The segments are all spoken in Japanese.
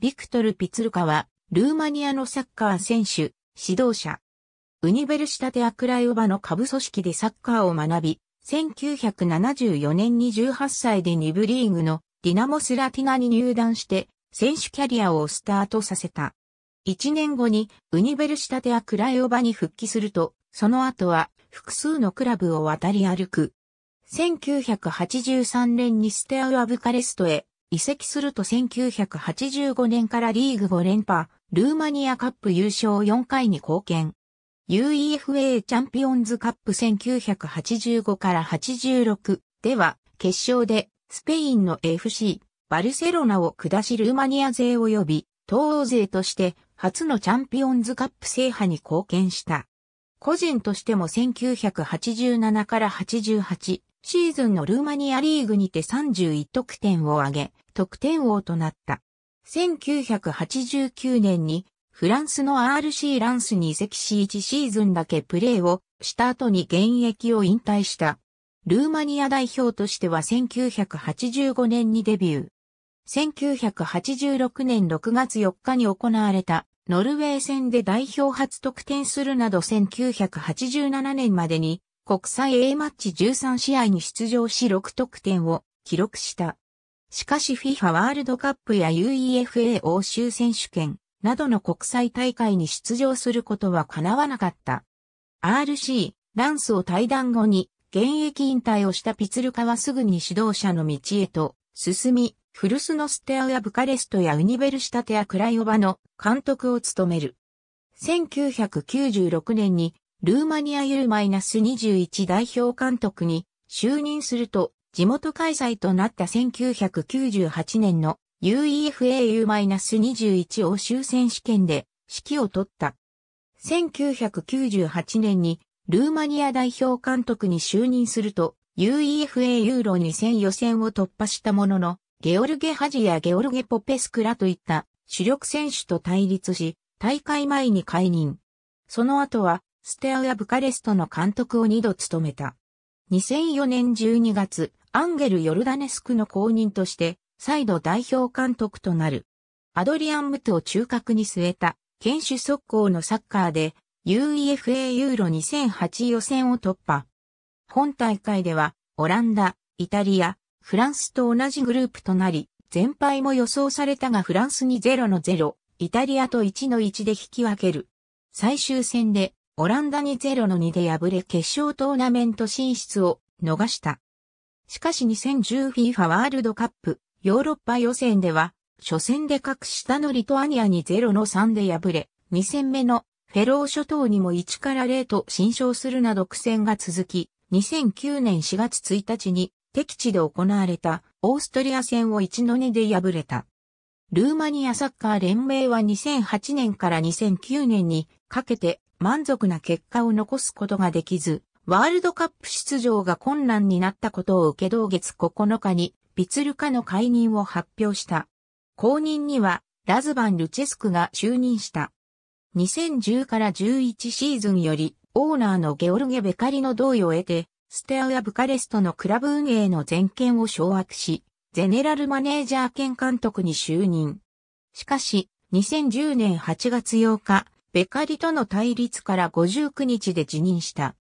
ビクトル・ピツルカは、ルーマニアのサッカー選手、指導者。ウニベルシタテ・アクライオバの下部組織でサッカーを学び、1974年に18歳で2部リーグのディナモスラティナに入団して、選手キャリアをスタートさせた。1年後にウニベルシタテ・アクライオバに復帰すると、その後は複数のクラブを渡り歩く。1983年にステアウアブカレストへ移籍すると1985年からリーグ5連覇、ルーマニアカップ優勝4回に貢献。UEFA チャンピオンズカップ1985から86では決勝でスペインの FC バルセロナを下しルーマニア勢及び東欧勢として初のチャンピオンズカップ制覇に貢献した。個人としても1987から88シーズンのルーマニアリーグにて31得点を挙げ、得点王となった。1989年にフランスの RC ランスに移籍し1シーズンだけプレーをした後に現役を引退した。ルーマニア代表としては1985年にデビュー。1986年6月4日に行われたノルウェー戦で代表初得点するなど1987年までに国際 A マッチ13試合に出場し6得点を記録した。しかし FIFA ワールドカップや UEFA 欧州選手権などの国際大会に出場することは叶わなかった。RC、ランスを退団後に現役引退をしたピツルカはすぐに指導者の道へと進み、フルスノステアやブカレストやウニベルシタテやクライオバの監督を務める。1996年にルーマニアユーマイナス2 1代表監督に就任すると地元開催となった1998年の UEFA-U-21 欧州選手権で指揮を取った。1998年にルーマニア代表監督に就任すると UEFA ユーロ2000予選を突破したものの、ゲオルゲハジやゲオルゲポペスクラといった主力選手と対立し、大会前に解任。その後はステアやブカレストの監督を2度務めた。2004年12月、アンゲル・ヨルダネスクの後任として、再度代表監督となる。アドリアン・ムトを中核に据えた、堅守速攻のサッカーで、UEFA ユーロ2008予選を突破。本大会では、オランダ、イタリア、フランスと同じグループとなり、全敗も予想されたがフランスに0の0、イタリアと1の1で引き分ける。最終戦でオランダに0の2で敗れ決勝トーナメント進出を逃した。しかし 2010FIFA ワールドカップヨーロッパ予選では、初戦で格下のリトアニアに0の3で敗れ、2戦目のフェロー諸島にも1から0と新勝するなど苦戦が続き、2009年4月1日に敵地で行われたオーストリア戦を1の2で敗れた。ルーマニアサッカー連盟は2008年から2009年にかけて満足な結果を残すことができず、ワールドカップ出場が困難になったことを受け同月9日に、ビツルカの解任を発表した。後任には、ラズバン・ルチェスクが就任した。2010から11シーズンより、オーナーのゲオルゲ・ベカリの同意を得て、ステアア・ブカレストのクラブ運営の全権を掌握し、ゼネラルマネージャー兼監督に就任。しかし、2010年8月8日、ベカリとの対立から59日で辞任した。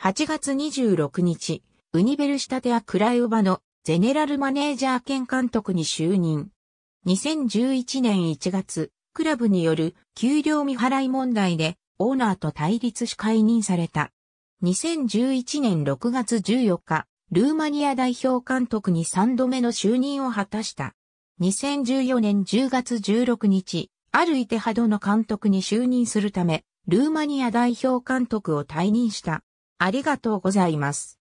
8月26日、ウニベルシタテア・クライウバのゼネラルマネージャー兼監督に就任。2011年1月、クラブによる給料未払い問題でオーナーと対立し解任された。2011年6月14日、ルーマニア代表監督に3度目の就任を果たした。2014年10月16日、アルイテハドの監督に就任するため、ルーマニア代表監督を退任した。ありがとうございます。